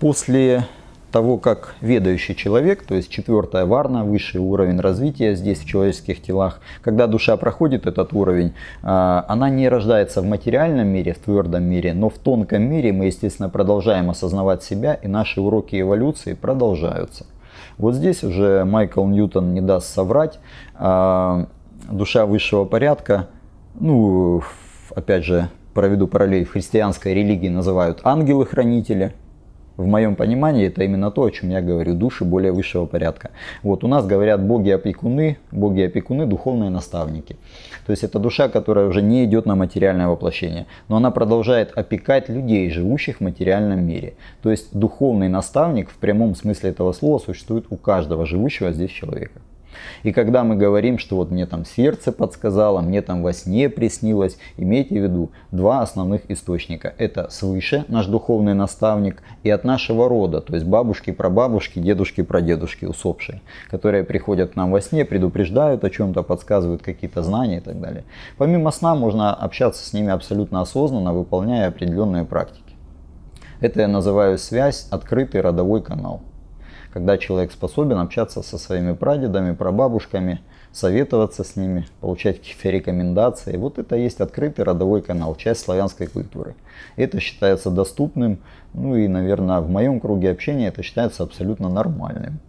После того, как ведающий человек, то есть четвертая варна, высший уровень развития здесь в человеческих телах, когда душа проходит этот уровень, а, она не рождается в материальном мире, в твердом мире, но в тонком мире мы, естественно, продолжаем осознавать себя, и наши уроки эволюции продолжаются. Вот здесь уже Майкл Ньютон не даст соврать, а, душа высшего порядка, ну, опять же, проведу параллель, в христианской религии называют ангелы-хранители – в моем понимании это именно то, о чем я говорю, души более высшего порядка. Вот у нас говорят боги-опекуны, боги-опекуны, духовные наставники. То есть это душа, которая уже не идет на материальное воплощение, но она продолжает опекать людей, живущих в материальном мире. То есть духовный наставник в прямом смысле этого слова существует у каждого живущего здесь человека. И когда мы говорим, что вот мне там сердце подсказало, мне там во сне приснилось, имейте в виду два основных источника. Это свыше, наш духовный наставник, и от нашего рода, то есть бабушки, прабабушки, дедушки, прадедушки усопшие, которые приходят к нам во сне, предупреждают о чем-то, подсказывают какие-то знания и так далее. Помимо сна можно общаться с ними абсолютно осознанно, выполняя определенные практики. Это я называю связь «открытый родовой канал» когда человек способен общаться со своими прадедами, прабабушками, советоваться с ними, получать какие-то рекомендации. Вот это и есть открытый родовой канал, часть славянской культуры. Это считается доступным, ну и, наверное, в моем круге общения это считается абсолютно нормальным.